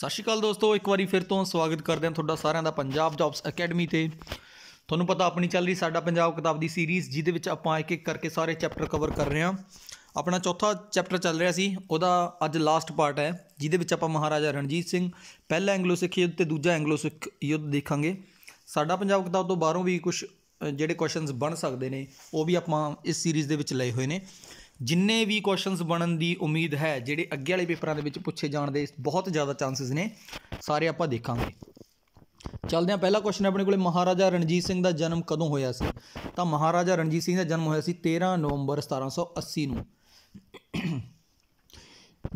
ਸਤਿ ਸ਼੍ਰੀ ਅਕਾਲ ਦੋਸਤੋ ਇੱਕ ਵਾਰੀ ਫਿਰ ਤੋਂ ਸਵਾਗਤ ਕਰਦੇ ਹਾਂ ਤੁਹਾਡਾ ਸਾਰਿਆਂ ਦਾ ਪੰਜਾਬ ਜੌਬਸ ਅਕੈਡਮੀ ਤੇ ਤੁਹਾਨੂੰ ਪਤਾ ਆਪਣੀ ਚੱਲ ਰਹੀ ਸਾਡਾ ਪੰਜਾਬ ਕਿਤਾਬ ਦੀ ਸੀਰੀਜ਼ ਜਿਹਦੇ ਵਿੱਚ ਆਪਾਂ ਇੱਕ ਇੱਕ ਕਰਕੇ ਸਾਰੇ ਚੈਪਟਰ ਕਵਰ ਕਰ ਰਹੇ ਹਾਂ ਆਪਣਾ ਚੌਥਾ ਚੈਪਟਰ ਚੱਲ ਰਿਹਾ ਸੀ ਉਹਦਾ ਅੱਜ ਲਾਸਟ ਪਾਰਟ ਹੈ ਜਿਹਦੇ ਵਿੱਚ ਆਪਾਂ ਮਹਾਰਾਜਾ ਰਣਜੀਤ ਸਿੰਘ ਪਹਿਲਾ ਐਂਗਲੋ ਸਿੱਖ ਯੁੱਧ ਤੇ ਦੂਜਾ ਐਂਗਲੋ ਸਿੱਖ ਯੁੱਧ ਦੇਖਾਂਗੇ ਸਾਡਾ ਪੰਜਾਬ ਕਿਤਾਬ ਤੋਂ ਬਾਹਰੋਂ ਵੀ ਕੁਝ ਜਿਹੜੇ ਕੁਐਸਚਨਸ ਬਣ ਸਕਦੇ ਨੇ ਉਹ ਵੀ ਆਪਾਂ ਇਸ ਸੀਰੀਜ਼ ਦੇ ਵਿੱਚ ਲਏ ਹੋਏ ਨੇ ਜਿੰਨੇ ਵੀ ਕੁਐਸਚਨਸ ਬਣਨ ਦੀ ਉਮੀਦ ਹੈ ਜਿਹੜੇ ਅੱਗੇ ਵਾਲੇ ਪੇਪਰਾਂ ਦੇ ਵਿੱਚ ਪੁੱਛੇ ਜਾਣ ਦੇ ਬਹੁਤ ਜ਼ਿਆਦਾ ਚਾਂਸਸ ਨੇ ਸਾਰੇ ਆਪਾਂ ਦੇਖਾਂਗੇ ਚੱਲਦੇ ਆ ਪਹਿਲਾ ਕੁਐਸਚਨ ਆਪਣੇ ਕੋਲੇ ਮਹਾਰਾਜਾ ਰਣਜੀਤ ਸਿੰਘ ਦਾ ਜਨਮ ਕਦੋਂ ਹੋਇਆ ਸੀ ਤਾਂ ਮਹਾਰਾਜਾ ਰਣਜੀਤ ਸਿੰਘ ਦਾ ਜਨਮ ਹੋਇਆ ਸੀ 13 ਨਵੰਬਰ 1780 ਨੂੰ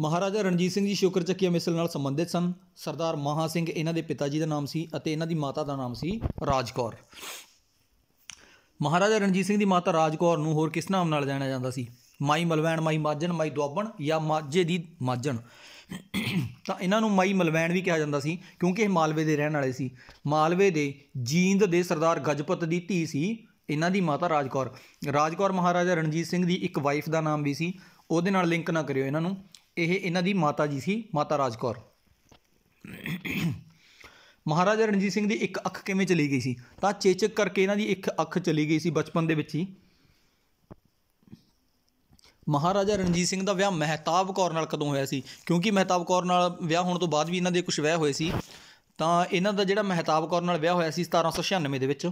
ਮਹਾਰਾਜਾ ਰਣਜੀਤ ਸਿੰਘ ਜੀ ਸ਼ੁਕਰ ਚੱਕੀਆ ਮਿਸਲ ਨਾਲ ਸੰਬੰਧਿਤ ਸਨ ਸਰਦਾਰ ਮਹਾ ਸਿੰਘ ਇਹਨਾਂ ਦੇ ਪਿਤਾ ਜੀ ਦਾ ਨਾਮ ਸੀ ਅਤੇ ਇਹਨਾਂ ਦੀ ਮਾਤਾ ਦਾ ਨਾਮ ਸੀ ਰਾਜਕੌਰ ਮਹਾਰਾਜਾ ਰਣਜੀਤ ਸਿੰਘ ਦੀ ਮਾਤਾ ਰਾਜਕੌਰ ਨੂੰ ਹੋਰ ਕਿਸ ਨਾਮ ਨਾਲ ਜਾਣਿਆ ਜਾਂਦਾ ਸੀ ਮਾਈ ਮਲਵੈਣ ਮਾਈ ਮਾਜਣ ਮਾਈ ਦੁਆਬਣ ਜਾਂ ਮਾਜੇ ਦੀ ਮਾਜਣ ਤਾਂ ਇਹਨਾਂ ਨੂੰ ਮਾਈ ਮਲਵੈਣ ਵੀ ਕਿਹਾ ਜਾਂਦਾ ਸੀ ਕਿਉਂਕਿ ਇਹ ਮਾਲਵੇ ਦੇ ਰਹਿਣ ਵਾਲੇ ਸੀ ਮਾਲਵੇ ਦੇ ਜੀਂਦ ਦੇ ਸਰਦਾਰ ਗਜਪਤ ਦੀ ਧੀ ਸੀ ਇਹਨਾਂ ਦੀ ਮਾਤਾ ਰਾਜਕੌਰ ਰਾਜਕੌਰ ਮਹਾਰਾਜਾ ਰਣਜੀਤ ਸਿੰਘ ਦੀ ਇੱਕ ਵਾਈਫ ਦਾ ਨਾਮ ਵੀ ਸੀ ਉਹਦੇ ਨਾਲ ਲਿੰਕ ਨਾ ਕਰਿਓ ਇਹਨਾਂ ਨੂੰ ਇਹ ਇਹਨਾਂ ਦੀ ਮਾਤਾ ਜੀ ਸੀ ਮਾਤਾ ਰਾਜਕੌਰ ਮਹਾਰਾਜਾ ਰਣਜੀਤ ਸਿੰਘ ਦੀ ਇੱਕ ਅੱਖ ਕਿਵੇਂ ਚਲੀ ਗਈ ਸੀ ਤਾਂ ਚੇਚਕ ਕਰਕੇ ਇਹਨਾਂ ਦੀ ਇੱਕ ਅੱਖ ਚਲੀ ਗਈ ਸੀ ਬਚਪਨ ਦੇ ਵਿੱਚ ਹੀ ਮਹਾਰਾਜਾ ਰਣਜੀਤ ਸਿੰਘ ਦਾ ਵਿਆਹ ਮਹਿਤਾਬ ਕੌਰ ਨਾਲ ਕਦੋਂ ਹੋਇਆ ਸੀ ਕਿਉਂਕਿ ਮਹਿਤਾਬ ਕੌਰ ਨਾਲ ਵਿਆਹ ਹੋਣ ਤੋਂ ਬਾਅਦ ਵੀ ਇਹਨਾਂ ਦੇ ਕੁਝ ਵਿਆਹ ਹੋਏ ਸੀ ਤਾਂ ਇਹਨਾਂ ਦਾ ਜਿਹੜਾ ਮਹਿਤਾਬ ਕੌਰ ਨਾਲ ਵਿਆਹ ਹੋਇਆ ਸੀ 1796 ਦੇ ਵਿੱਚ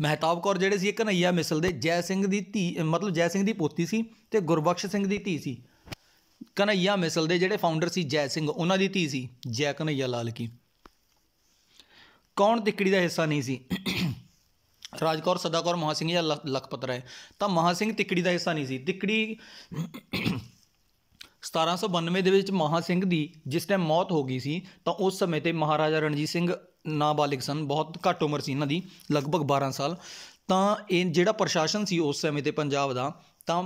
ਮਹਿਤਾਬ ਕੌਰ ਜਿਹੜੇ ਸੀ ਕਨਈਆ ਮਿਸਲ ਦੇ ਜੈ ਸਿੰਘ ਦੀ ਧੀ ਮਤਲਬ ਜੈ ਸਿੰਘ ਦੀ ਪੋਤੀ ਸੀ ਤੇ ਗੁਰਬਖਸ਼ ਸਿੰਘ ਦੀ ਧੀ ਸੀ ਕਨਈਆ ਮਿਸਲ ਦੇ ਜਿਹੜੇ ਫਾਊਂਡਰ ਸੀ ਜੈ ਸਿੰਘ ਉਹਨਾਂ ਦੀ ਧੀ ਸੀ ਜੈ ਕਨਈਆ ਲਾਲ ਕੀ ਕੌਣ ਤਿੱਕੜੀ ਦਾ ਹਿੱਸਾ ਨਹੀਂ ਸੀ ਨਟਰਾਜ ਸਦਾ ਕੌਰ ਮਹਾ ਸਿੰਘ ਜਾਂ ਲਖਪਤ ਰਾਏ ਤਾਂ ਮਹਾ ਸਿੰਘ ਤਿੱਕੜੀ ਦਾ ਹਿੱਸਾ ਨਹੀਂ ਸੀ ਤਿੱਕੜੀ 1792 ਦੇ ਵਿੱਚ ਮਹਾ ਸਿੰਘ ਦੀ ਜਿਸ ਟਾਈਮ ਮੌਤ ਹੋ ਗਈ ਸੀ ਤਾਂ ਉਸ ਸਮੇਂ ਤੇ ਮਹਾਰਾਜਾ ਰਣਜੀਤ ਸਿੰਘ ਨਾਬਾਲਿਗ ਸਨ ਬਹੁਤ ਘੱਟ ਉਮਰ ਸੀ ਇਹਨਾਂ ਦੀ ਲਗਭਗ 12 ਸਾਲ ਤਾਂ ਇਹ ਜਿਹੜਾ ਪ੍ਰਸ਼ਾਸਨ ਸੀ ਉਸ ਸਮੇਂ ਤੇ ਪੰਜਾਬ ਦਾ ਤਾਂ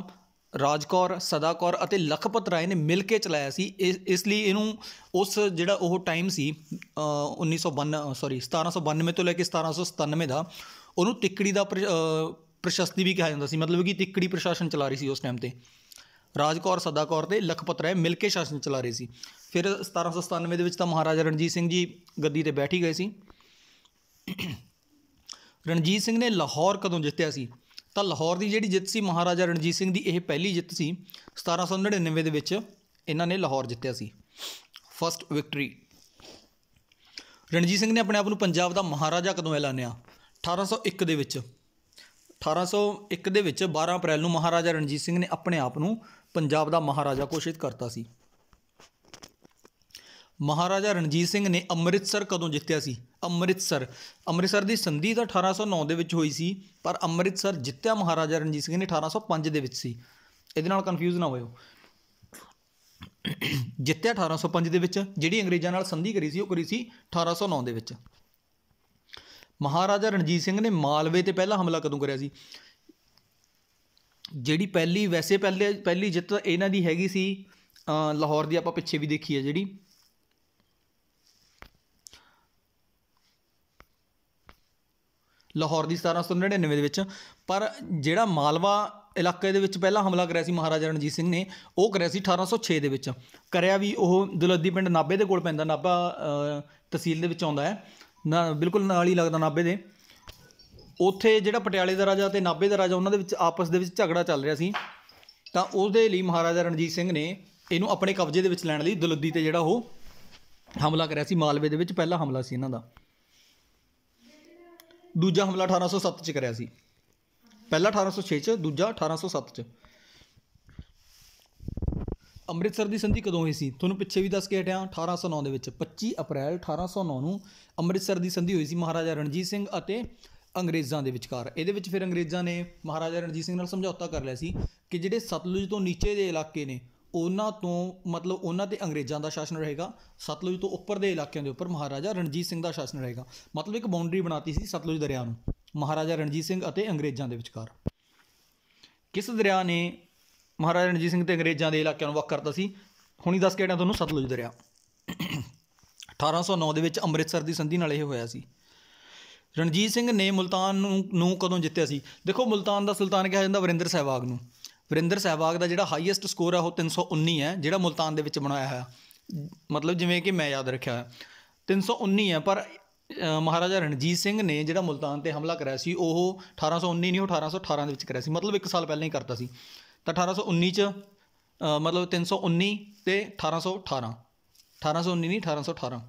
ਰਾਜਕੌਰ ਸਦਾਕੌਰ ਅਤੇ ਲਖਪਤ ਰਾਏ ਨੇ ਮਿਲ ਕੇ ਚਲਾਇਆ ਸੀ ਇਸ ਲਈ ਇਹਨੂੰ ਉਸ ਜਿਹੜਾ ਉਹ ਟਾਈਮ ਸੀ 1992 ਸੌਰੀ 1792 ਤੋਂ ਲੈ ਕੇ 1797 ਦਾ ਉਹਨੂੰ ਤਿੱਕੜੀ ਦਾ ਪ੍ਰਸ਼ਸਤੀ ਵੀ ਕਿਹਾ ਜਾਂਦਾ ਸੀ ਮਤਲਬ ਕਿ ਤਿੱਕੜੀ ਪ੍ਰਸ਼ਾਸਨ ਚਲਾ ਰਹੀ ਸੀ ਉਸ ਟਾਈਮ ਤੇ ਰਾਜਕੌਰ ਸਦਾਕੌਰ ਤੇ ਲਖਪਤ ਰਾਏ ਮਿਲ ਕੇ ਸ਼ਾਸਨ ਚਲਾ ਰਹੇ ਸੀ ਫਿਰ 1797 ਦੇ ਵਿੱਚ ਤਾਂ ਮਹਾਰਾਜਾ ਰਣਜੀਤ ਸਿੰਘ ਜੀ ਗੱਦੀ ਤੇ ਬੈਠ ਹੀ ਗਏ ਸੀ ਰਣਜੀਤ ਸਿੰਘ ਨੇ ਲਾਹੌਰ ਕਦੋਂ ਜਿੱਤਿਆ ਸੀ ਤਾਂ ਲਾਹੌਰ ਦੀ ਜਿਹੜੀ ਜਿੱਤ ਸੀ ਮਹਾਰਾਜਾ ਰਣਜੀਤ ਸਿੰਘ ਦੀ ਇਹ ਪਹਿਲੀ ਜਿੱਤ ਸੀ 1799 ਦੇ ਵਿੱਚ ਇਹਨਾਂ ਨੇ ਲਾਹੌਰ ਜਿੱਤਿਆ ਸੀ ਫਰਸਟ ਵਿਕਟਰੀ ਰਣਜੀਤ ਸਿੰਘ ਨੇ ਆਪਣੇ ਆਪ ਨੂੰ ਪੰਜਾਬ ਦਾ ਮਹਾਰਾਜਾ ਕਦੋਂ ਐਲਾਨਿਆ 1801 ਦੇ ਵਿੱਚ 1801 ਦੇ ਵਿੱਚ 12 ਅਪ੍ਰੈਲ ਨੂੰ ਮਹਾਰਾਜਾ ਰਣਜੀਤ ਸਿੰਘ ਨੇ ਆਪਣੇ ਆਪ ਨੂੰ ਪੰਜਾਬ ਦਾ ਮਹਾਰਾਜਾ ਘੋਸ਼ਿਤ ਕਰਤਾ ਸੀ ਮਹਾਰਾਜਾ ਰਣਜੀਤ ਸਿੰਘ ਨੇ ਅੰਮ੍ਰਿਤਸਰ ਕਦੋਂ ਜਿੱਤਿਆ ਸੀ ਅੰਮ੍ਰਿਤਸਰ ਅੰਮ੍ਰਿਤਸਰ ਦੀ ਸੰਧੀ ਤਾਂ 1809 ਦੇ ਵਿੱਚ ਹੋਈ ਸੀ ਪਰ ਅੰਮ੍ਰਿਤਸਰ ਜਿੱਤਿਆ ਮਹਾਰਾਜਾ ਰਣਜੀਤ ਸਿੰਘ ਨੇ 1805 ਦੇ ਵਿੱਚ ਸੀ ਇਹਦੇ ਨਾਲ ਕਨਫਿਊਜ਼ ਨਾ ਹੋਇਓ ਜਿੱਤਿਆ 1805 ਦੇ ਵਿੱਚ ਜਿਹੜੀ ਅੰਗਰੇਜ਼ਾਂ ਨਾਲ ਸੰਧੀ ਕਰੀ ਸੀ ਉਹ ਕਰੀ ਸੀ 1809 ਦੇ ਵਿੱਚ ਮਹਾਰਾਜਾ ਰਣਜੀਤ ਸਿੰਘ ਨੇ ਮਾਲਵੇ ਤੇ ਪਹਿਲਾ ਹਮਲਾ ਕਦੋਂ ਕਰਿਆ ਸੀ ਜਿਹੜੀ ਪਹਿਲੀ ਵੈਸੇ ਪਹਿਲੇ ਪਹਿਲੀ ਜਿੱਤ ਇਹਨਾਂ ਦੀ ਹੈਗੀ ਸੀ ਲਾਹੌਰ ਦੀ ਆਪਾਂ ਪਿੱਛੇ ਵੀ ਦੇਖੀ ਹੈ ਜਿਹੜੀ ਲਾਹੌਰ ਦੀ 1799 ਦੇ ਵਿੱਚ ਪਰ ਜਿਹੜਾ ਮਾਲਵਾ ਇਲਾਕੇ ਦੇ ਵਿੱਚ ਪਹਿਲਾ ਹਮਲਾ ਕਰਿਆ ਸੀ ਮਹਾਰਾਜਾ ਰਣਜੀਤ ਸਿੰਘ ਨੇ ਉਹ ਕਰਿਆ ਸੀ 1806 ਦੇ ਵਿੱਚ ਕਰਿਆ ਵੀ ਉਹ ਦੁਲੱਦੀ ਪਿੰਡ ਨਾਬੇ ਦੇ ਕੋਲ ਪੈਂਦਾ ਨਾਬਾ ਤਹਿਸੀਲ ਦੇ ਵਿੱਚ ਆਉਂਦਾ ਹੈ ਨਾ ਬਿਲਕੁਲ ਨਾਲ ਹੀ ਲੱਗਦਾ ਨਾਬੇ ਦੇ ਉੱਥੇ ਜਿਹੜਾ ਪਟਿਆਲੇ ਦਾ ਰਾਜਾ ਤੇ ਨਾਬੇ ਦਾ ਰਾਜਾ ਉਹਨਾਂ ਦੇ ਵਿੱਚ ਆਪਸ ਦੇ ਵਿੱਚ ਝਗੜਾ ਚੱਲ ਰਿਹਾ ਸੀ ਤਾਂ ਉਹਦੇ ਲਈ ਮਹਾਰਾਜਾ ਰਣਜੀਤ ਸਿੰਘ ਨੇ ਇਹਨੂੰ ਆਪਣੇ ਕਬਜ਼ੇ ਦੇ ਵਿੱਚ ਲੈਣ ਲਈ ਦਲੁੱਦੀ ਤੇ ਜਿਹੜਾ ਉਹ ਹਮਲਾ ਕਰਿਆ ਸੀ ਮਾਲਵੇ ਦੇ ਵਿੱਚ ਪਹਿਲਾ ਹਮਲਾ ਸੀ ਇਹਨਾਂ ਦਾ ਦੂਜਾ ਹਮਲਾ 1807 ਚ ਕਰਿਆ ਸੀ ਪਹਿਲਾ 1806 ਚ ਦੂਜਾ 1807 ਚ ਅੰਮ੍ਰਿਤਸਰ ਦੀ ਸੰਧੀ ਕਦੋਂ ਹੋਈ ਸੀ ਤੁਹਾਨੂੰ ਪਿੱਛੇ ਵੀ ਦੱਸ ਕੇ ਹਟਿਆ 1809 ਦੇ ਵਿੱਚ 25 ਅਪ੍ਰੈਲ 1809 ਨੂੰ ਅੰਮ੍ਰਿਤਸਰ ਦੀ ਸੰਧੀ ਹੋਈ ਸੀ ਮਹਾਰਾਜਾ ਰਣਜੀਤ ਸਿੰਘ ਅਤੇ ਅੰਗਰੇਜ਼ਾਂ ਦੇ ਵਿਚਕਾਰ ਇਹਦੇ ਵਿੱਚ ਫਿਰ ਅੰਗਰੇਜ਼ਾਂ ਨੇ ਮਹਾਰਾਜਾ ਰਣਜੀਤ ਸਿੰਘ ਨਾਲ ਸਮਝੌਤਾ ਕਰ ਲਿਆ ਸੀ ਕਿ ਜਿਹੜੇ ਸਤਲੁਜ ਤੋਂ ਨੀਚੇ ਦੇ ਇਲਾਕੇ ਨੇ ਉਹਨਾਂ ਤੋਂ ਮਤਲਬ ਉਹਨਾਂ ਤੇ ਅੰਗਰੇਜ਼ਾਂ ਦਾ ਸ਼ਾਸਨ ਰਹੇਗਾ ਸਤਲੁਜ ਤੋਂ ਉੱਪਰ ਦੇ ਇਲਾਕਿਆਂ ਦੇ ਉੱਪਰ ਮਹਾਰਾਜਾ ਰਣਜੀਤ ਸਿੰਘ ਦਾ ਸ਼ਾਸਨ ਰਹੇਗਾ ਮਤਲਬ ਇੱਕ ਬਾਉਂਡਰੀ ਬਣਾਤੀ ਸੀ ਸਤਲੁਜ ਦਰਿਆ ਨੂੰ ਮਹਾਰਾਜਾ ਰਣਜੀਤ ਸਿੰਘ ਅਤੇ ਅੰਗਰੇਜ਼ਾਂ ਦੇ ਵਿਚਕਾਰ ਕਿਸ ਦਰਿਆ ਨੇ ਮਹਾਰਾਜਾ ਰਣਜੀਤ ਸਿੰਘ ਤੇ ਅੰਗਰੇਜ਼ਾਂ ਦੇ ਇਲਾਕਿਆਂ ਨੂੰ ਵੱਖ ਕਰਤਾ ਸੀ ਹੁਣੀ ਦੱਸ ਕੇ ਤੋਂ ਤੁਹਾਨੂੰ ਸਤਲੁਜ ਦਰਿਆ 1809 ਦੇ ਵਿੱਚ ਅੰਮ੍ਰਿਤਸਰ ਦੀ ਸੰਧੀ ਨਾਲ ਇਹ ਹੋਇਆ ਸੀ ਰਣਜੀਤ ਸਿੰਘ ਨੇ ਮਲਤਾਨ ਨੂੰ ਨੂੰ ਕਦੋਂ ਜਿੱਤਿਆ ਸੀ ਦੇਖੋ ਮਲਤਾਨ ਦਾ ਸੁਲਤਾਨ ਕਿਹਾ ਜਾਂਦਾ ਵਰਿੰਦਰ ਸਹਿਵਾਗ ਨੂੰ ਵਰਿੰਦਰ ਸਹਿਵਾਗ ਦਾ ਜਿਹੜਾ ਹਾਈਐਸਟ ਸਕੋਰ ਆ ਉਹ 319 ਹੈ ਜਿਹੜਾ ਮਲਤਾਨ ਦੇ ਵਿੱਚ ਬਣਾਇਆ ਹੋਇਆ ਮਤਲਬ ਜਿਵੇਂ ਕਿ ਮੈਂ ਯਾਦ ਰੱਖਿਆ 319 ਹੈ ਪਰ ਮਹਾਰਾਜਾ ਰਣਜੀਤ ਸਿੰਘ ਨੇ ਜਿਹੜਾ ਮਲਤਾਨ ਤੇ ਹਮਲਾ ਕਰਿਆ ਸੀ ਉਹ 1819 ਨਹੀਂ 1818 ਦੇ ਵਿੱਚ ਕਰਿਆ ਸੀ ਮਤਲਬ 1 ਸਾਲ ਪਹਿਲਾਂ ਹੀ ਕਰਤਾ ਸੀ ਤਾਂ 1819 ਚ ਮਤਲਬ 319 ਤੇ 1818 1819 ਨਹੀਂ 1818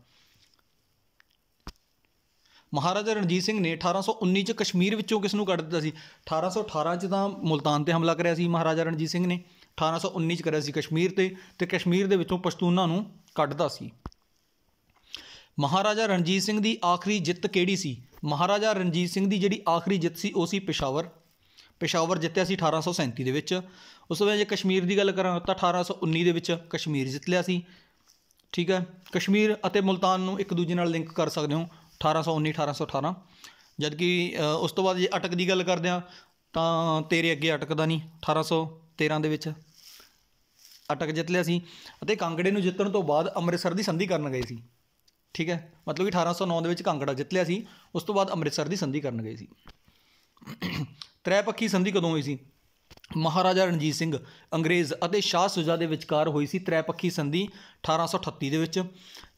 ਮਹਾਰਾਜਾ ਰਣਜੀਤ ਸਿੰਘ ਨੇ 1819 ਚ ਕਸ਼ਮੀਰ ਵਿੱਚੋਂ ਕਿਸ ਨੂੰ ਕੱਢ ਦਿੱਤਾ ਸੀ 1818 ਚ ਤਾਂ ਮੁਲਤਾਨ ਤੇ ਹਮਲਾ ਕਰਿਆ ਸੀ ਮਹਾਰਾਜਾ ਰਣਜੀਤ ਸਿੰਘ ਨੇ 1819 ਚ ਕਰਿਆ ਸੀ ਕਸ਼ਮੀਰ ਤੇ ਤੇ ਕਸ਼ਮੀਰ ਦੇ ਵਿੱਚੋਂ ਪਸ਼ਤੂਨਾਂ ਨੂੰ ਕੱਢਦਾ ਸੀ ਮਹਾਰਾਜਾ ਰਣਜੀਤ ਸਿੰਘ ਦੀ ਆਖਰੀ ਜਿੱਤ ਕਿਹੜੀ ਸੀ ਮਹਾਰਾਜਾ ਰਣਜੀਤ ਸਿੰਘ ਦੀ ਜਿਹੜੀ ਆਖਰੀ ਜਿੱਤ ਸੀ ਉਹ ਸੀ ਪਿਸ਼ਾਵਰ ਪਸ਼ਾਵਰ ਜਿੱਤਿਆ ਸੀ 1837 ਦੇ ਵਿੱਚ ਉਸ ਤੋਂ ਬਾਅਦ ਜੇ ਕਸ਼ਮੀਰ ਦੀ ਗੱਲ ਕਰਾਂ ਤਾਂ 1819 ਦੇ ਵਿੱਚ ਕਸ਼ਮੀਰ ਜਿੱਤ ਲਿਆ ਸੀ ਠੀਕ ਹੈ ਕਸ਼ਮੀਰ ਅਤੇ ਮੁਲਤਾਨ ਨੂੰ ਇੱਕ ਦੂਜੇ ਨਾਲ ਲਿੰਕ ਕਰ ਸਕਦੇ ਹੋ 1819 1818 ਜਦਕਿ ਉਸ ਤੋਂ ਬਾਅਦ ਜੇ ਅਟਕ ਦੀ ਗੱਲ ਕਰਦੇ ਆ ਤਾਂ ਤੇਰੇ ਅੱਗੇ ਅਟਕਦਾ ਨਹੀਂ 1813 ਦੇ ਵਿੱਚ ਅਟਕ ਜਿੱਤ ਲਿਆ ਸੀ ਅਤੇ ਕਾਂਗੜੇ ਨੂੰ ਜਿੱਤਣ ਤੋਂ ਬਾਅਦ ਅੰਮ੍ਰਿਤਸਰ ਦੀ ਸੰਧੀ ਕਰਨ ਗਏ ਸੀ ਠੀਕ ਹੈ ਮਤਲਬ ਕਿ 1809 ਦੇ ਵਿੱਚ ਕਾਂਗੜਾ ਜਿੱਤ ਲਿਆ ਸੀ ਉਸ ਤੋਂ ਬਾਅਦ ਅੰਮ੍ਰਿਤਸਰ ਦੀ ਸੰਧੀ ਕਰਨ ਗਏ ਸੀ ਤ੍ਰੈ ਪੱਖੀ ਸੰਧੀ ਕਦੋਂ ਹੋਈ ਸੀ ਮਹਾਰਾਜਾ ਰਣਜੀਤ ਸਿੰਘ ਅੰਗਰੇਜ਼ ਅਤੇ ਸ਼ਾਹ ਸੁਜਾ ਦੇ ਵਿਚਕਾਰ ਹੋਈ ਸੀ ਤ੍ਰੈ ਪੱਖੀ ਸੰਧੀ 1838 ਦੇ ਵਿੱਚ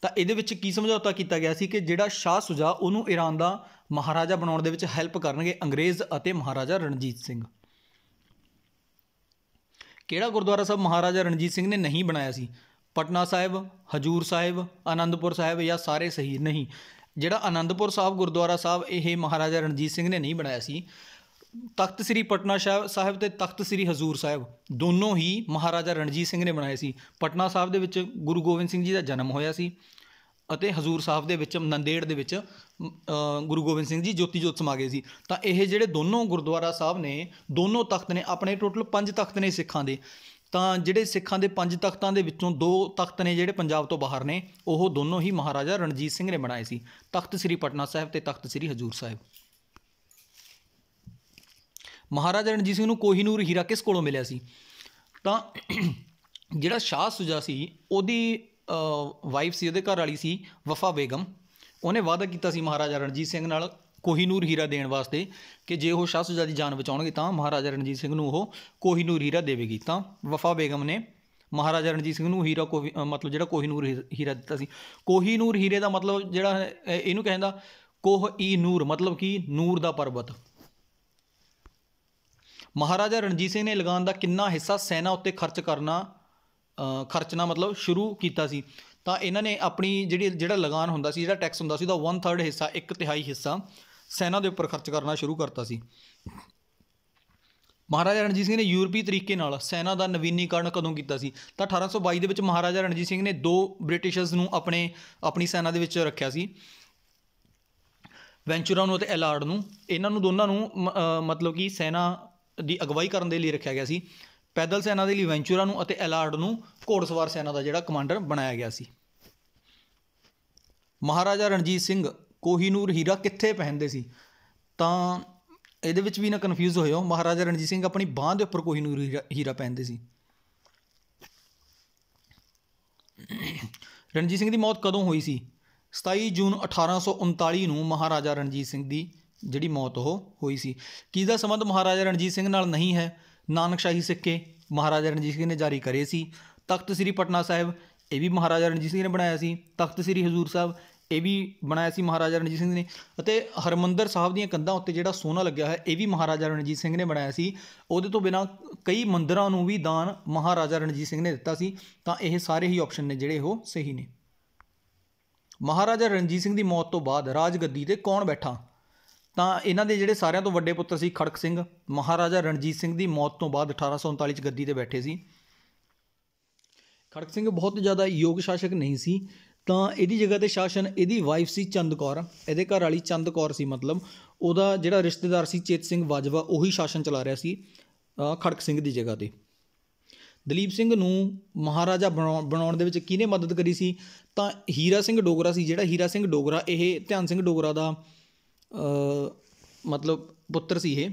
ਤਾਂ ਇਹਦੇ ਵਿੱਚ ਕੀ ਸਮਝੌਤਾ ਕੀਤਾ ਗਿਆ ਸੀ ਕਿ ਜਿਹੜਾ ਸ਼ਾਹ ਸੁਜਾ ਉਹਨੂੰ ਈਰਾਨ ਦਾ ਮਹਾਰਾਜਾ ਬਣਾਉਣ ਦੇ ਵਿੱਚ ਹੈਲਪ ਕਰਨਗੇ ਅੰਗਰੇਜ਼ ਅਤੇ ਮਹਾਰਾਜਾ ਰਣਜੀਤ ਸਿੰਘ ਕਿਹੜਾ ਗੁਰਦੁਆਰਾ ਸਾਹਿਬ ਮਹਾਰਾਜਾ ਰਣਜੀਤ ਸਿੰਘ ਨੇ ਨਹੀਂ ਬਣਾਇਆ ਸੀ ਪਟਨਾ ਸਾਹਿਬ ਹਜੂਰ ਸਾਹਿਬ ਆਨੰਦਪੁਰ ਸਾਹਿਬ ਜਾਂ ਸਾਰੇ ਸਹੀ ਨਹੀਂ ਜਿਹੜਾ ਆਨੰਦਪੁਰ ਸਾਹਿਬ ਗੁਰਦੁਆਰਾ ਸਾਹਿਬ ਇਹ ਮਹਾਰਾਜਾ ਰਣਜੀਤ ਸਿੰਘ ਨੇ ਨਹੀਂ ਬਣਾਇਆ ਸੀ ਤਖਤ ਸ੍ਰੀ ਪਟਨਾ ਸਾਹਿਬ ਤੇ ਤਖਤ ਸ੍ਰੀ ਹਜ਼ੂਰ ਸਾਹਿਬ ਦੋਨੋਂ ਹੀ ਮਹਾਰਾਜਾ ਰਣਜੀਤ ਸਿੰਘ ਨੇ ਬਣਾਏ ਸੀ ਪਟਨਾ ਸਾਹਿਬ ਦੇ ਵਿੱਚ ਗੁਰੂ ਗੋਬਿੰਦ ਸਿੰਘ ਜੀ ਦਾ ਜਨਮ ਹੋਇਆ ਸੀ ਅਤੇ ਹਜ਼ੂਰ ਸਾਹਿਬ ਦੇ ਵਿੱਚ ਨੰਦੇੜ ਦੇ ਵਿੱਚ ਗੁਰੂ ਗੋਬਿੰਦ ਸਿੰਘ ਜੀ ਜੋਤੀ ਜੋਤ ਸਮਾ ਗਏ ਸੀ ਤਾਂ ਇਹ ਜਿਹੜੇ ਦੋਨੋਂ ਗੁਰਦੁਆਰਾ ਸਾਹਿਬ ਨੇ ਦੋਨੋਂ ਤਖਤ ਨੇ ਆਪਣੇ ਟੋਟਲ ਪੰਜ ਤਖਤ ਨੇ ਸਿੱਖਾਂ ਦੇ ਤਾਂ ਜਿਹੜੇ ਸਿੱਖਾਂ ਦੇ ਪੰਜ ਤਖਤਾਂ ਦੇ ਵਿੱਚੋਂ ਦੋ ਤਖਤ ਨੇ ਜਿਹੜੇ ਪੰਜਾਬ ਤੋਂ ਬਾਹਰ ਨੇ ਉਹ ਦੋਨੋਂ ਹੀ ਮਹਾਰਾਜਾ ਰਣਜੀਤ ਸਿੰਘ ਨੇ ਬਣਾਏ ਸੀ ਤਖਤ ਸ੍ਰੀ ਪਟਨਾ ਸਾਹਿਬ ਤੇ ਤਖਤ ਸ੍ਰੀ ਹਜ਼ੂਰ ਸਾਹਿਬ ਮਹਾਰਾਜਾ ਰਣਜੀਤ ਸਿੰਘ ਨੂੰ ਕੋਹੀਨੂਰ ਹੀਰਾ ਕਿਸ ਕੋਲੋਂ ਮਿਲਿਆ ਸੀ ਤਾਂ ਜਿਹੜਾ ਸ਼ਾਹ ਸੁਜਾ ਸੀ ਉਹਦੀ ਵਾਈਫ ਸੀ ਉਹਦੇ ਘਰ ਵਾਲੀ ਸੀ ਵਫਾ ਬੇਗਮ ਉਹਨੇ ਵਾਅਦਾ ਕੀਤਾ ਸੀ ਮਹਾਰਾਜਾ ਰਣਜੀਤ ਸਿੰਘ ਨਾਲ ਕੋਹੀਨੂਰ ਹੀਰਾ ਦੇਣ ਵਾਸਤੇ ਕਿ ਜੇ ਉਹ ਸ਼ਾਹ ਸੁਜਾ ਦੀ ਜਾਨ ਬਚਾਉਣਗੇ ਤਾਂ ਮਹਾਰਾਜਾ ਰਣਜੀਤ ਸਿੰਘ ਨੂੰ ਉਹ ਕੋਹੀਨੂਰ ਹੀਰਾ ਦੇਵੇਗੀ ਤਾਂ ਵਫਾ ਬੇਗਮ ਨੇ ਮਹਾਰਾਜਾ ਰਣਜੀਤ ਸਿੰਘ ਨੂੰ ਹੀਰਾ ਕੋ ਮਤਲਬ ਜਿਹੜਾ ਕੋਹੀਨੂਰ ਹੀਰਾ ਦਿੱਤਾ ਸੀ ਕੋਹੀਨੂਰ ਹੀਰੇ ਦਾ ਮਤਲਬ ਜਿਹੜਾ ਇਹਨੂੰ ਕਹਿੰਦਾ ਕੋਹ ਈ ਨੂਰ ਮਤਲਬ ਕੀ ਨੂਰ ਦਾ ਪਰਬਤ ਮਹਾਰਾਜਾ ਰਣਜੀਤ ਸਿੰਘ ਨੇ ਲਗਾਨ ਦਾ ਕਿੰਨਾ ਹਿੱਸਾ ਸੈਨਾ ਉੱਤੇ ਖਰਚ ਕਰਨਾ ਖਰਚਣਾ ਮਤਲਬ ਸ਼ੁਰੂ ਕੀਤਾ ਸੀ ਤਾਂ ਇਹਨਾਂ ਨੇ ਆਪਣੀ ਜਿਹੜੀ ਜਿਹੜਾ ਲਗਾਨ ਹੁੰਦਾ ਸੀ ਜਿਹੜਾ ਟੈਕਸ ਹੁੰਦਾ ਸੀ ਉਹਦਾ 1/3 ਹਿੱਸਾ 1/3 ਹਿੱਸਾ ਸੈਨਾ ਦੇ ਉੱਪਰ ਖਰਚ ਕਰਨਾ ਸ਼ੁਰੂ ਕਰਤਾ ਸੀ ਮਹਾਰਾਜਾ ਰਣਜੀਤ ਸਿੰਘ ਨੇ ਯੂਰਪੀ ਤਰੀਕੇ ਨਾਲ ਸੈਨਾ ਦਾ ਨਵੀਨੀਕਰਨ ਕਦੋਂ ਕੀਤਾ ਸੀ ਤਾਂ 1822 ਦੇ ਵਿੱਚ ਮਹਾਰਾਜਾ ਰਣਜੀਤ ਸਿੰਘ ਨੇ ਦੋ ਬ੍ਰਿਟਿਸ਼ਰਸ ਨੂੰ ਆਪਣੇ ਆਪਣੀ ਸੈਨਾ ਦੇ ਵਿੱਚ ਰੱਖਿਆ ਸੀ ਵੈਂਚੂਰਾ ਨੂੰ ਅਤੇ ਐਲਾਰਡ ਨੂੰ ਇਹਨਾਂ ਨੂੰ ਦੋਨਾਂ ਨੂੰ ਮਤਲਬ ਕਿ ਸੈਨਾ ਦੀ ਅਗਵਾਈ ਕਰਨ ਦੇ ਲਈ ਰੱਖਿਆ ਗਿਆ ਸੀ ਪੈਦਲ ਸੈਨਾ ਦੇ ਲਈ ਵੈਂਚੂਰਾ ਨੂੰ ਅਤੇ ਐਲਾਰਡ ਨੂੰ ਘੋੜਸਵਾਰ ਸੈਨਾ ਦਾ ਜਿਹੜਾ ਕਮਾਂਡਰ ਬਣਾਇਆ ਗਿਆ ਸੀ ਮਹਾਰਾਜਾ ਰਣਜੀਤ ਸਿੰਘ ਕੋਹੀਨੂਰ ਹੀਰਾ ਕਿੱਥੇ ਪਹਿਨਦੇ ਸੀ ਤਾਂ ਇਹਦੇ ਵਿੱਚ ਵੀ ਨਾ ਕਨਫਿਊਜ਼ ਹੋਇਓ ਮਹਾਰਾਜਾ ਰਣਜੀਤ ਸਿੰਘ ਆਪਣੀ ਬਾਹ ਦੇ ਉੱਪਰ ਕੋਹੀਨੂਰ ਹੀਰਾ ਪਹਿਨਦੇ ਸੀ ਰਣਜੀਤ ਸਿੰਘ ਦੀ ਮੌਤ ਕਦੋਂ ਹੋਈ ਸੀ 27 ਜੂਨ 1839 ਨੂੰ ਮਹਾਰਾਜਾ ਰਣਜੀਤ ਸਿੰਘ ਦੀ ਜਿਹੜੀ ਮੌਤ ਉਹ ਹੋਈ ਸੀ ਕਿਸ ਦਾ ਸੰਬੰਧ ਮਹਾਰਾਜਾ ਰਣਜੀਤ ਸਿੰਘ ਨਾਲ ਨਹੀਂ ਹੈ ਨਾਨਕਸ਼ਾਹੀ ਸਿੱਕੇ ਮਹਾਰਾਜਾ ਰਣਜੀਤ ਸਿੰਘ ਨੇ ਜਾਰੀ ਕਰੇ ਸੀ ਤਖਤ ਸ੍ਰੀ ਪਟਨਾ ਸਾਹਿਬ ਇਹ ਵੀ ਮਹਾਰਾਜਾ ਰਣਜੀਤ ਸਿੰਘ ਨੇ ਬਣਾਇਆ ਸੀ ਤਖਤ ਸ੍ਰੀ ਹਜ਼ੂਰ ਸਾਹਿਬ ਇਹ ਵੀ ਬਣਾਇਆ ਸੀ ਮਹਾਰਾਜਾ ਰਣਜੀਤ ਸਿੰਘ ਨੇ ਅਤੇ ਹਰਮੰਦਰ ਸਾਹਿਬ ਦੀਆਂ ਕੰਧਾਂ ਉੱਤੇ ਜਿਹੜਾ ਸੋਨਾ ਲੱਗਿਆ ਹੋਇਆ ਇਹ ਵੀ ਮਹਾਰਾਜਾ ਰਣਜੀਤ ਸਿੰਘ ਨੇ ਬਣਾਇਆ ਸੀ ਉਹਦੇ ਤੋਂ ਬਿਨਾ ਕਈ ਮੰਦਰਾਂ ਨੂੰ ਵੀ ਦਾਨ ਮਹਾਰਾਜਾ ਰਣਜੀਤ ਸਿੰਘ ਨੇ ਦਿੱਤਾ ਸੀ ਤਾਂ ਇਹ ਸਾਰੇ ਹੀ ਆਪਸ਼ਨ ਨੇ ਜਿਹੜੇ ਉਹ ਸਹੀ ਨੇ ਮਹਾਰਾਜਾ ਰਣਜੀਤ ਸਿੰਘ ਦੀ ਮੌਤ ਤੋਂ ਬਾਅਦ ਰਾਜਗੱਦੀ ਤੇ ਕੌਣ ਬੈਠਾ ਤਾਂ ਇਹਨਾਂ ਦੇ ਜਿਹੜੇ ਸਾਰਿਆਂ ਤੋਂ ਵੱਡੇ ਪੁੱਤਰ ਸੀ ਖੜਕ ਸਿੰਘ ਮਹਾਰਾਜਾ ਰਣਜੀਤ ਸਿੰਘ ਦੀ ਮੌਤ ਤੋਂ ਬਾਅਦ 1839 ਚ ਗੱਦੀ ਤੇ ਬੈਠੇ ਸੀ ਖੜਕ ਸਿੰਘ ਬਹੁਤ ਜ਼ਿਆਦਾ ਯੋਗ ਸ਼ਾਸਕ ਨਹੀਂ ਸੀ ਤਾਂ ਇਹਦੀ ਜਗ੍ਹਾ ਤੇ ਸ਼ਾਸਨ ਇਹਦੀ ਵਾਈਫ ਸੀ ਚੰਦ ਕੌਰ ਇਹਦੇ ਘਰ ਵਾਲੀ ਚੰਦ ਕੌਰ ਸੀ ਮਤਲਬ ਉਹਦਾ ਜਿਹੜਾ ਰਿਸ਼ਤੇਦਾਰ ਸੀ ਚੇਤ ਸਿੰਘ ਵਾਜਵਾ ਉਹੀ ਸ਼ਾਸਨ ਚਲਾ ਰਿਹਾ ਸੀ ਖੜਕ ਸਿੰਘ ਦੀ ਜਗ੍ਹਾ ਤੇ ਦਲੀਪ ਸਿੰਘ ਨੂੰ ਮਹਾਰਾਜਾ ਬਣਾਉਣ ਦੇ ਵਿੱਚ ਕਿਹਨੇ ਮਦਦ ਕਰੀ ਸੀ ਤਾਂ ਹੀਰਾ ਸਿੰਘ ਡੋਗਰਾ ਸੀ ਜਿਹੜਾ ਹੀਰਾ ਸਿੰਘ ਡੋਗਰਾ ਇਹ ਧਿਆਨ ਸਿੰਘ ਡੋਗਰਾ ਦਾ ਮਤਲਬ ਪੁੱਤਰ ਸੀ ਇਹ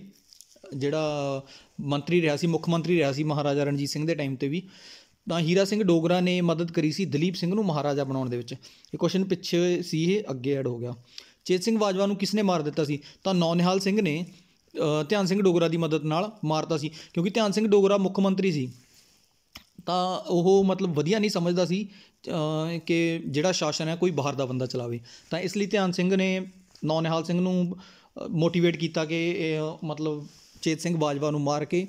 ਜਿਹੜਾ ਮੰਤਰੀ ਰਿਹਾ ਸੀ ਮੁੱਖ ਮੰਤਰੀ ਰਿਹਾ ਸੀ ਮਹਾਰਾਜਾ ਰਣਜੀਤ ਸਿੰਘ ਦੇ ਟਾਈਮ ਤੇ ਵੀ ਤਾਂ ਹੀਰਾ ਸਿੰਘ ਡੋਗਰਾ ਨੇ ਮਦਦ ਕਰੀ ਸੀ ਦਲੀਪ ਸਿੰਘ ਨੂੰ ਮਹਾਰਾਜਾ ਬਣਾਉਣ ਦੇ ਵਿੱਚ ਇਹ ਕੁਐਸਚਨ ਪਿੱਛੇ ਸੀ ਇਹ ਅੱਗੇ ਐਡ ਹੋ ਗਿਆ ਚੇਤ ਸਿੰਘ ਬਾਜਵਾ ਨੂੰ ਕਿਸ ਨੇ ਮਾਰ ਦਿੱਤਾ ਸੀ ਤਾਂ ਨੌਨਿਹਾਲ ਸਿੰਘ ਨੇ ਧਿਆਨ ਸਿੰਘ ਡੋਗਰਾ ਦੀ ਮਦਦ ਨਾਲ ਮਾਰਤਾ ਸੀ ਕਿਉਂਕਿ ਧਿਆਨ ਸਿੰਘ ਡੋਗਰਾ ਮੁੱਖ ਮੰਤਰੀ ਸੀ ਤਾਂ ਉਹ ਮਤਲਬ ਵਧੀਆ ਨਹੀਂ ਸਮਝਦਾ ਸੀ ਕਿ ਜਿਹੜਾ ਸ਼ਾਸਨ ਹੈ ਕੋਈ ਬਾਹਰ ਦਾ ਬੰਦਾ ਚਲਾਵੇ ਤਾਂ ਇਸ ਲਈ ਧਿਆਨ ਸਿੰਘ ਨੇ ਨੌ ਨਿਹਾਲ ਸਿੰਘ ਨੂੰ ਮੋਟੀਵੇਟ ਕੀਤਾ ਕਿ ਮਤਲਬ ਚੇਤ ਸਿੰਘ ਬਾਜਵਾ ਨੂੰ ਮਾਰ ਕੇ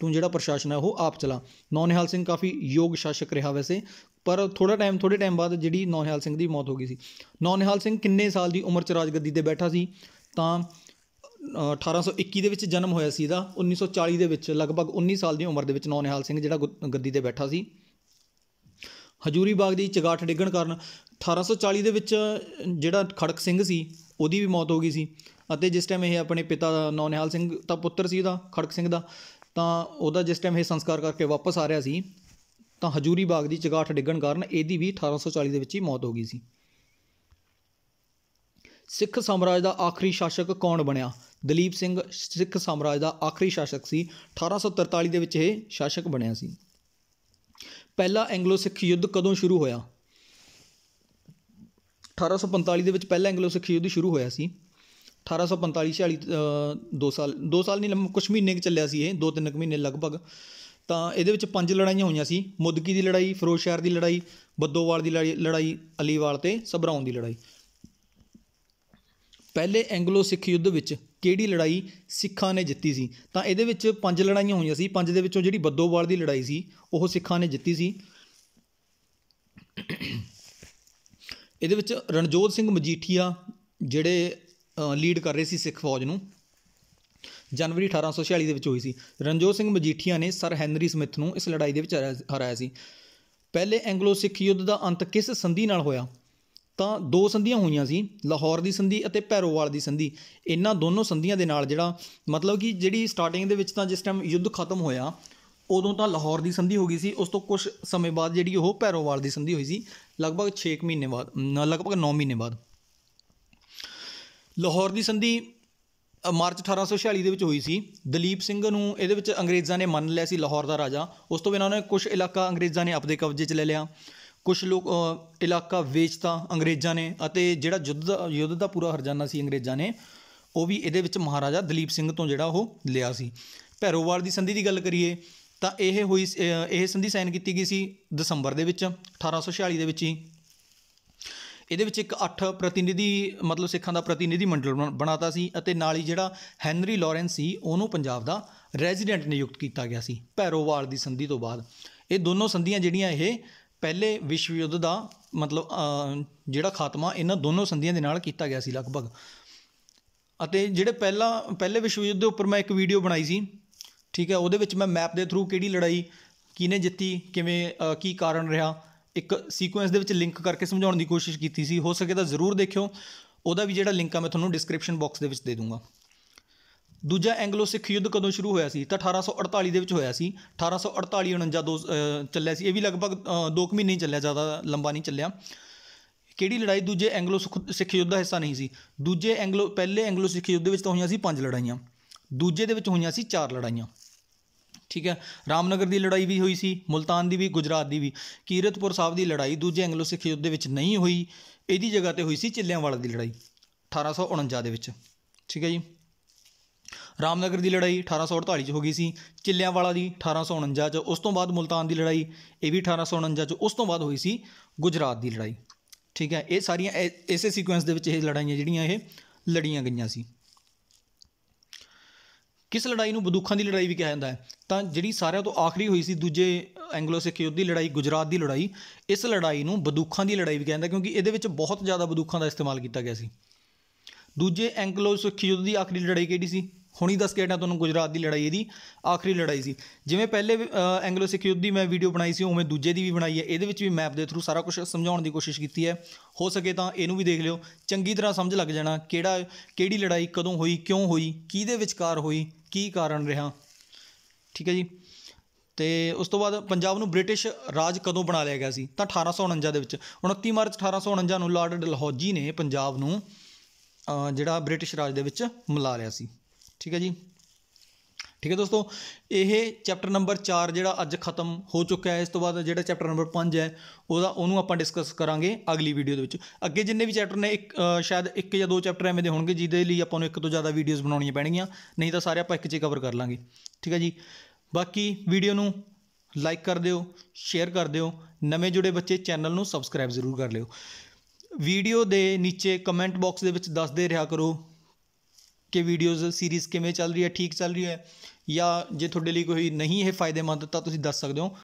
ਤੂੰ ਜਿਹੜਾ ਪ੍ਰਸ਼ਾਸਨ ਹੈ ਉਹ ਆਪ ਚਲਾ ਨੌ ਨਿਹਾਲ ਸਿੰਘ ਕਾਫੀ ਯੋਗ ਸ਼ਾਸਕ ਰਿਹਾ ਵੈਸੇ ਪਰ ਥੋੜਾ ਟਾਈਮ ਥੋੜੇ ਟਾਈਮ ਬਾਅਦ ਜਿਹੜੀ ਨੌ ਨਿਹਾਲ ਸਿੰਘ ਦੀ ਮੌਤ ਹੋ ਗਈ ਸੀ ਨੌ ਨਿਹਾਲ ਸਿੰਘ ਕਿੰਨੇ ਸਾਲ ਦੀ ਉਮਰ ਚ ਰਾਜਗੱਦੀ ਤੇ ਬੈਠਾ ਸੀ ਤਾਂ 1821 ਦੇ ਵਿੱਚ ਜਨਮ ਹੋਇਆ ਸੀ ਇਹਦਾ 1940 ਦੇ ਵਿੱਚ ਲਗਭਗ 19 ਸਾਲ ਦੀ ਉਮਰ ਦੇ ਵਿੱਚ ਨੌ ਨਿਹਾਲ ਸਿੰਘ ਜਿਹੜਾ ਗੱਦੀ ਤੇ ਬੈਠਾ ਸੀ ਹਜੂਰੀ ਬਾਗ ਦੀ ਚਗਾਠ ਡਿੱਗਣ ਕਾਰਨ 1840 ਦੇ ਵਿੱਚ ਜਿਹੜਾ ਖੜਕ ਸਿੰਘ ਸੀ ਉਹਦੀ ਵੀ ਮੌਤ ਹੋ ਗਈ ਸੀ ਅਤੇ ਜਿਸ ਟਾਈਮ ਇਹ ਆਪਣੇ ਪਿਤਾ ਨੌਨਿਹਾਲ ਸਿੰਘ ਦਾ ਪੁੱਤਰ ਸੀ ਉਹਦਾ ਖੜਕ ਸਿੰਘ ਦਾ ਤਾਂ ਉਹਦਾ ਜਿਸ ਟਾਈਮ ਇਹ ਸੰਸਕਾਰ ਕਰਕੇ ਵਾਪਸ ਆ ਰਿਹਾ ਸੀ ਤਾਂ ਹਜੂਰੀ ਬਾਗ ਦੀ ਚਗਾਠ ਡਿੱਗਣ ਕਾਰਨ ਇਹਦੀ ਵੀ 1840 ਦੇ ਵਿੱਚ ਹੀ ਮੌਤ ਹੋ ਗਈ ਸੀ ਸਿੱਖ ਸਾਮਰਾਜ ਦਾ ਆਖਰੀ ਸ਼ਾਸਕ ਕੌਣ ਬਣਿਆ ਦਲੀਪ ਸਿੰਘ ਸਿੱਖ ਸਾਮਰਾਜ ਦਾ ਆਖਰੀ ਸ਼ਾਸਕ ਸੀ 1843 ਦੇ ਵਿੱਚ ਇਹ ਸ਼ਾਸਕ ਬਣਿਆ ਸੀ ਪਹਿਲਾ ਐਂਗਲੋ ਸਿੱਖ ਯੁੱਧ ਕਦੋਂ ਸ਼ੁਰੂ ਹੋਇਆ 1845 ਦੇ ਵਿੱਚ ਪਹਿਲਾ ਐਂਗਲੋ ਸਿੱਖ ਯੁੱਧ ਸ਼ੁਰੂ ਹੋਇਆ ਸੀ 1845 ਸੌ ਦੋ ਸਾਲ ਦੋ ਸਾਲ ਨਹੀਂ ਲੰਮਾ ਕੁਝ ਮਹੀਨੇ ਚੱਲਿਆ ਸੀ ਇਹ ਦੋ ਤਿੰਨ ਕੁ ਮਹੀਨੇ ਲਗਭਗ ਤਾਂ ਇਹਦੇ ਵਿੱਚ ਪੰਜ ਲੜਾਈਆਂ ਹੋਈਆਂ ਸੀ ਮੁਦਕੀ ਦੀ ਲੜਾਈ ਫਿਰੋਜ਼ ਸ਼ਹਿਰ ਦੀ ਲੜਾਈ ਬੱਦੋਵਾਲ ਦੀ ਲੜਾਈ ਅਲੀਵਾਲ ਤੇ ਸਬਰਾਉਂ ਦੀ ਲੜਾਈ ਪਹਿਲੇ ਐਂਗਲੋ ਸਿੱਖ ਯੁੱਧ ਵਿੱਚ ਕਿਹੜੀ ਲੜਾਈ ਸਿੱਖਾਂ ਨੇ ਜਿੱਤੀ ਸੀ ਤਾਂ ਇਹਦੇ ਵਿੱਚ ਪੰਜ ਲੜਾਈਆਂ ਹੋਈਆਂ ਸੀ ਪੰਜ ਦੇ ਵਿੱਚੋਂ ਜਿਹੜੀ ਬੱਦੋਵਾਲ ਦੀ ਲੜਾਈ ਸੀ ਉਹ ਸਿੱਖਾਂ ਨੇ ਜਿੱਤੀ ਸੀ ਇਹਦੇ ਵਿੱਚ ਰਣਜੋਤ ਸਿੰਘ ਮਜੀਠੀਆ ਜਿਹੜੇ ਲੀਡ ਕਰ ਰਹੇ ਸੀ ਸਿੱਖ ਫੌਜ ਨੂੰ ਜਨਵਰੀ 1846 ਦੇ ਵਿੱਚ ਹੋਈ ਸੀ ਰਣਜੋਤ ਸਿੰਘ ਮਜੀਠੀਆ ਨੇ ਸਰ ਹੈਨਰੀ ਸਮਿਥ ਨੂੰ ਇਸ ਲੜਾਈ ਦੇ ਵਿੱਚ ਹਰਾਇਆ ਸੀ ਪਹਿਲੇ ਐਂਗਲੋ ਸਿੱਖ ਯੁੱਧ ਦਾ ਅੰਤ ਕਿਸ ਸੰਧੀ ਨਾਲ ਹੋਇਆ ਤਾਂ ਦੋ ਸੰਧੀਆਂ ਹੋਈਆਂ ਸੀ ਲਾਹੌਰ ਦੀ ਸੰਧੀ ਅਤੇ ਪੈਰੋਵਾਲ ਦੀ ਸੰਧੀ ਇਹਨਾਂ ਦੋਨੋਂ ਸੰਧੀਆਂ ਦੇ ਨਾਲ ਜਿਹੜਾ ਮਤਲਬ ਕਿ ਜਿਹੜੀ ਸਟਾਰਟਿੰਗ ਦੇ ਵਿੱਚ ਤਾਂ ਜਿਸ ਟਾਈਮ ਯੁੱਧ ਖਤਮ ਹੋਇਆ ਉਦੋਂ ਤਾਂ ਲਾਹੌਰ ਦੀ ਸੰਧੀ ਹੋ ਗਈ ਸੀ ਉਸ ਤੋਂ ਕੁਝ ਸਮੇਂ ਬਾਅਦ ਜਿਹੜੀ ਉਹ ਪੈਰੋਵਾਲ ਦੀ ਸੰਧੀ ਹੋਈ ਸੀ ਲਗਭਗ 6 ਮਹੀਨੇ ਬਾਅਦ ਲਗਭਗ 9 ਮਹੀਨੇ ਬਾਅਦ ਲਾਹੌਰ ਦੀ ਸੰਧੀ ਮਾਰਚ 1846 ਦੇ ਵਿੱਚ ਹੋਈ ਸੀ ਦਲੀਪ ਸਿੰਘ ਨੂੰ ਇਹਦੇ ਵਿੱਚ ਅੰਗਰੇਜ਼ਾਂ ਨੇ ਮੰਨ ਲਿਆ ਸੀ ਲਾਹੌਰ ਦਾ ਰਾਜਾ ਉਸ ਤੋਂ ਬਿਨਾਂ ਉਹਨੇ ਕੁਝ ਇਲਾਕਾ ਅੰਗਰੇਜ਼ਾਂ ਨੇ ਆਪਣੇ ਕਬਜ਼ੇ 'ਚ ਲੈ ਲਿਆ ਕੁਝ ਲੋਕ ਇਲਾਕਾ ਵੇਚਤਾ ਅੰਗਰੇਜ਼ਾਂ ਨੇ ਅਤੇ ਜਿਹੜਾ ਯੁੱਧ ਦਾ ਯੁੱਧ ਦਾ ਪੂਰਾ ਹਰਜਾਨਾ ਸੀ ਅੰਗਰੇਜ਼ਾਂ ਨੇ ਉਹ ਵੀ ਇਹਦੇ ਵਿੱਚ ਮਹਾਰਾਜਾ ਦਲੀਪ ਸਿੰਘ ਤੋਂ ਜਿਹੜਾ ਉਹ ਲਿਆ ਸੀ ਪੈਰੋਵਾਲ ਦੀ ਸੰਧੀ ਦੀ ਗੱਲ ਕਰੀਏ ਤਾਂ ਇਹ ਹੋਈ ਇਹ ਸੰਧੀ ਸਾਈਨ ਕੀਤੀ ਗਈ ਸੀ ਦਸੰਬਰ ਦੇ ਵਿੱਚ 1846 ਦੇ ਵਿੱਚ ਹੀ ਇਹਦੇ ਵਿੱਚ ਇੱਕ 8 ਪ੍ਰਤੀਨਿਧੀ ਮਤਲਬ ਸਿੱਖਾਂ ਦਾ ਪ੍ਰਤੀਨਿਧੀ ਮੰਡਲ ਬਣਾਤਾ ਸੀ ਅਤੇ ਨਾਲ ਹੀ ਜਿਹੜਾ ਹੈਨਰੀ ਲਾਰੈਂਸ ਸੀ ਉਹਨੂੰ ਪੰਜਾਬ ਦਾ ਰੈਜ਼ੀਡੈਂਟ ਨਿਯੁਕਤ ਕੀਤਾ ਗਿਆ ਸੀ ਪੈਰੋਵਾਲ ਦੀ ਸੰਧੀ ਤੋਂ ਬਾਅਦ ਇਹ ਦੋਨੋਂ ਸੰਧੀਆਂ ਜਿਹੜੀਆਂ ਇਹ ਪਹਿਲੇ ਵਿਸ਼ਵ ਯੁੱਧ ਦਾ ਮਤਲਬ ਜਿਹੜਾ ਖਾਤਮਾ ਇਹਨਾਂ ਦੋਨੋਂ ਸੰਧੀਆਂ ਦੇ ਨਾਲ ਕੀਤਾ ਗਿਆ ਸੀ ਲਗਭਗ ਅਤੇ ਜਿਹੜੇ ਪਹਿਲਾ ਪਹਿਲੇ ਵਿਸ਼ਵ ਯੁੱਧ ਦੇ ਉੱਪਰ ਮੈਂ ਇੱਕ ਵੀਡੀਓ ਬਣਾਈ ਸੀ ਠੀਕ ਹੈ ਉਹਦੇ ਵਿੱਚ ਮੈਂ ਮੈਪ ਦੇ ਥਰੂ ਕਿਹੜੀ ਲੜਾਈ ਕਿਹਨੇ ਜਿੱਤੀ ਕਿਵੇਂ ਕੀ ਕਾਰਨ ਰਿਹਾ ਇੱਕ ਸੀਕੁਐਂਸ ਦੇ ਵਿੱਚ ਲਿੰਕ ਕਰਕੇ ਸਮਝਾਉਣ ਦੀ ਕੋਸ਼ਿਸ਼ ਕੀਤੀ ਸੀ ਹੋ ਸਕੇ ਤਾਂ ਜ਼ਰੂਰ ਦੇਖਿਓ ਉਹਦਾ ਵੀ ਜਿਹੜਾ ਲਿੰਕ ਆ ਮੈਂ ਤੁਹਾਨੂੰ ਡਿਸਕ੍ਰਿਪਸ਼ਨ ਬਾਕਸ ਦੇ ਵਿੱਚ ਦੇ ਦੂੰਗਾ ਦੂਜਾ ਐਂਗਲੋ ਸਿੱਖ ਯੁੱਧ ਕਦੋਂ ਸ਼ੁਰੂ ਹੋਇਆ ਸੀ ਤਾਂ 1848 ਦੇ ਵਿੱਚ ਹੋਇਆ ਸੀ 1848 49 2 ਚੱਲਿਆ ਸੀ ਇਹ ਵੀ ਲਗਭਗ 2 ਮਹੀਨੇ ਹੀ ਚੱਲਿਆ ਜ਼ਿਆਦਾ ਲੰਬਾ ਨਹੀਂ ਚੱਲਿਆ ਕਿਹੜੀ ਲੜਾਈ ਦੂਜੇ ਐਂਗਲੋ ਸਿੱਖ ਯੁੱਧ ਦਾ ਹਿੱਸਾ ਨਹੀਂ ਸੀ ਦੂਜੇ ਐਂਗਲੋ ਪਹਿਲੇ ਐਂਗਲੋ ਸਿੱਖ ਯੁੱਧ ਦੇ ਵਿੱਚ ਤਾਂ ਹੋਈਆਂ ਸੀ ਪੰਜ ਲੜਾਈਆਂ ਦੂਜੇ ਦੇ ਵਿੱਚ ਹੋਈਆਂ ਸੀ ਚਾਰ ਲੜਾਈਆਂ ਠੀਕ ਹੈ ਰਾਮਨਗਰ ਦੀ ਲੜਾਈ ਵੀ ਹੋਈ ਸੀ ਮੁਲਤਾਨ ਦੀ ਵੀ ਗੁਜਰਾਤ ਦੀ ਵੀ ਕੀਰਤਪੁਰ ਸਾਹਿਬ ਦੀ ਲੜਾਈ ਦੂਜੇ ਐਂਗਲੋ ਸਿੱਖ ਯੁੱਧ ਦੇ ਵਿੱਚ ਨਹੀਂ ਹੋਈ ਇਹਦੀ ਜਗ੍ਹਾ ਤੇ ਹੋਈ ਸੀ ਚਿੱਲਿਆਂਵਾਲਾ ਦੀ ਲੜਾਈ 1849 ਦੇ ਵਿੱਚ ਠੀਕ ਹੈ ਜੀ ਰਾਮਨਗਰ ਦੀ ਲੜਾਈ 1848 ਚ ਹੋ ਗਈ ਸੀ ਚਿੱਲਿਆਂਵਾਲਾ ਦੀ 1849 ਚ ਉਸ ਤੋਂ ਬਾਅਦ ਮੁਲਤਾਨ ਦੀ ਲੜਾਈ ਇਹ ਵੀ 1849 ਚ ਉਸ ਤੋਂ ਬਾਅਦ ਹੋਈ ਸੀ ਗੁਜਰਾਤ ਦੀ ਲੜਾਈ ਠੀਕ ਹੈ ਇਹ ਸਾਰੀਆਂ ਇਸੇ ਸੀਕੁਐਂਸ ਦੇ ਵਿੱਚ ਇਹ ਲੜਾਈਆਂ ਜਿਹੜੀਆਂ ਇਹ ਲੜੀਆਂ ਗਈਆਂ ਸੀ ਕਿਸ ਲੜਾਈ ਨੂੰ ਬੰਦੂਕਾਂ ਦੀ ਲੜਾਈ ਵੀ ਕਿਹਾ ਜਾਂਦਾ ਹੈ ਤਾਂ ਜਿਹੜੀ ਸਾਰਿਆਂ ਤੋਂ ਆਖਰੀ ਹੋਈ ਸੀ ਦੂਜੇ ਐਂਗਲੋ ਸਿੱਖ ਯੁੱਧ ਦੀ ਲੜਾਈ ਗੁਜਰਾਤ ਦੀ ਲੜਾਈ ਇਸ ਲੜਾਈ ਨੂੰ ਬੰਦੂਕਾਂ ਦੀ ਲੜਾਈ ਵੀ ਕਹਿੰਦਾ ਕਿਉਂਕਿ ਇਹਦੇ ਵਿੱਚ ਬਹੁਤ ਜ਼ਿਆਦਾ ਬੰਦੂਕਾਂ ਦਾ ਇਸਤੇਮਾਲ ਕੀਤਾ ਗਿਆ ਸੀ ਦੂਜੇ ਐਂਗਲੋ ਸਿੱਖ ਯੁੱਧ ਦੀ ਆਖਰੀ ਲੜਾਈ ਕਿਹੜੀ ਸੀ ਹੁਣੀ ਦੱਸ ਕੇ ਹਟਾਂ ਤੁਹਾਨੂੰ ਗੁਜਰਾਤ ਦੀ ਲੜਾਈ ਇਹਦੀ ਆਖਰੀ ਲੜਾਈ ਸੀ ਜਿਵੇਂ ਪਹਿਲੇ ਐਂਗਲੋ ਸਿੱਖ ਯੁੱਧ ਦੀ ਮੈਂ ਵੀਡੀਓ ਬਣਾਈ ਸੀ ਉਵੇਂ ਦੂਜੇ ਦੀ ਵੀ ਬਣਾਈ ਹੈ ਇਹਦੇ ਵਿੱਚ ਵੀ ਮੈਪ ਦੇ ਥਰੂ ਸਾਰਾ ਕੁਝ ਸਮਝਾਉਣ ਦੀ ਕੋਸ਼ਿਸ਼ ਕੀਤੀ ਹੈ ਹੋ ਸਕੇ ਤਾਂ ਇਹਨੂੰ ਵੀ ਦੇਖ ਲਿਓ ਚੰਗੀ ਤਰ੍ਹਾਂ ਸਮਝ ਲੱਗ ਜਾਣਾ ਕਿਹੜਾ ਕਿਹੜੀ ਲੜਾਈ ਕਦੋਂ ਹੋਈ ਕਿਉਂ ਹੋਈ ਕਿਹਦੇ ਵਿਚਕਾਰ ਹੋਈ ਕੀ ਕਾਰਨ ਰਿਹਾ ਠੀਕ ਹੈ ਜੀ ਤੇ ਉਸ ਤੋਂ ਬਾਅਦ ਪੰਜਾਬ ਨੂੰ ਬ੍ਰਿਟਿਸ਼ ਰਾਜ ਕਦੋਂ ਬਣਾ ਲਿਆ ਗਿਆ ਸੀ ਤਾਂ 1849 ਦੇ ਵਿੱਚ 29 ਮਾਰਚ 1849 ਨੂੰ ਲਾਰਡ ਡਲਹੌਜੀ ਨੇ ਪੰਜਾਬ ਨੂੰ ਜਿਹੜਾ ਬ੍ਰਿਟਿਸ਼ ਰਾਜ ਦੇ ਵਿੱਚ ਮਿਲਾ ਲਿਆ ਸੀ ਠੀਕ ਹੈ ਜੀ ਠੀਕ ਹੈ ਦੋਸਤੋ ਇਹ ਚੈਪਟਰ ਨੰਬਰ 4 ਜਿਹੜਾ ਅੱਜ ਖਤਮ ਹੋ ਚੁੱਕਾ ਹੈ ਇਸ ਤੋਂ ਬਾਅਦ ਜਿਹੜਾ ਚੈਪਟਰ ਨੰਬਰ 5 ਹੈ ਉਹਦਾ ਉਹਨੂੰ ਆਪਾਂ ਡਿਸਕਸ ਕਰਾਂਗੇ ਅਗਲੀ ਵੀਡੀਓ ਦੇ ਵਿੱਚ ਅੱਗੇ ਜਿੰਨੇ ਵੀ ਚੈਪਟਰ ਨੇ ਇੱਕ ਸ਼ਾਇਦ ਇੱਕ ਜਾਂ ਦੋ ਚੈਪਟਰ ਐਵੇਂ ਦੇ ਹੋਣਗੇ ਜਿਹਦੇ ਲਈ ਆਪਾਂ ਨੂੰ ਇੱਕ ਤੋਂ ਜ਼ਿਆਦਾ ਵੀਡੀਓਜ਼ ਬਣਾਉਣੀਆਂ ਪੈਣਗੀਆਂ ਨਹੀਂ ਤਾਂ ਸਾਰੇ ਆਪਾਂ ਇੱਕ 'ਚ ਕਵਰ ਕਰ ਲਾਂਗੇ ਠੀਕ ਹੈ ਜੀ ਬਾਕੀ ਵੀਡੀਓ ਨੂੰ ਲਾਈਕ ਕਰ ਦਿਓ ਸ਼ੇਅਰ ਕਰ ਦਿਓ ਨਵੇਂ ਜੁੜੇ ਬੱਚੇ ਚੈਨਲ ਨੂੰ ਸਬਸਕ੍ਰਾਈਬ ਜ਼ਰੂਰ ਕਰ ਲਿਓ ਵੀਡੀਓ ਦੇ ਨੀਚੇ ਕਮੈਂਟ ਬਾਕਸ ਦੇ ਵਿੱਚ ਦੱਸਦੇ ਰਿਹਾ ਕਰੋ ਕਿ ਵੀਡੀਓਜ਼ ਸੀਰੀਜ਼ ਕਿਵੇਂ ਚੱਲ ਰਹੀ ਹੈ ਠੀਕ ਚੱਲ ਰਹੀ ਹੈ ਜਾਂ ਜੇ ਤੁਹਾਡੇ ਲਈ ਕੋਈ ਨਹੀਂ ਇਹ ਫਾਇਦੇਮੰਦ ਤਾਂ ਤੁਸੀਂ ਦੱਸ ਸਕਦੇ ਹੋ